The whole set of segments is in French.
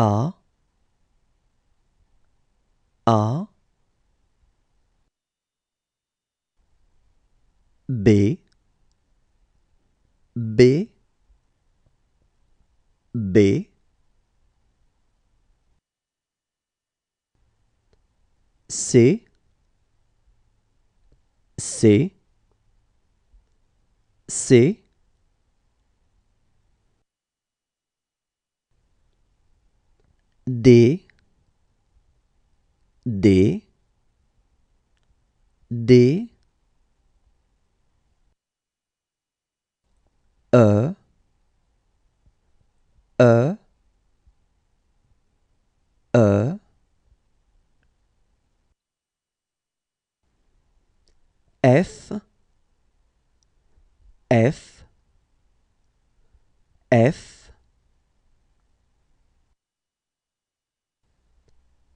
a a b b b c c c D D D E E E F F F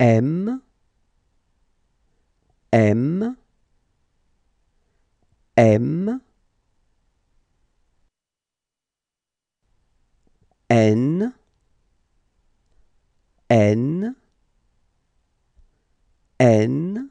M, M, M, N, N, N,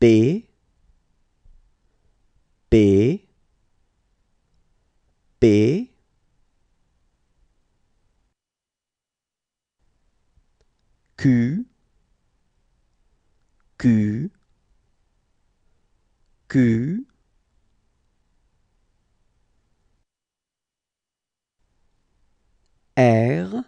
B B B Q Q Q R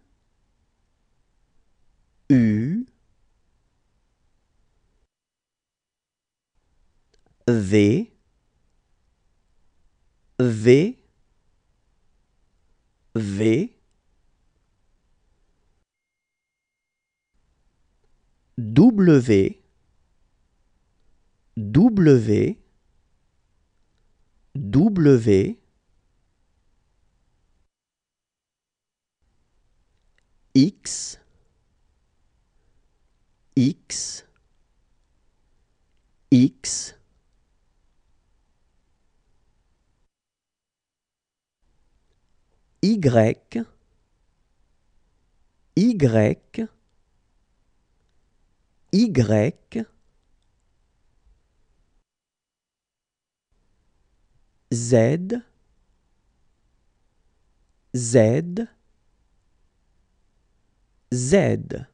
V V V W W W X X X Y, Y, Y, Z, Z, Z.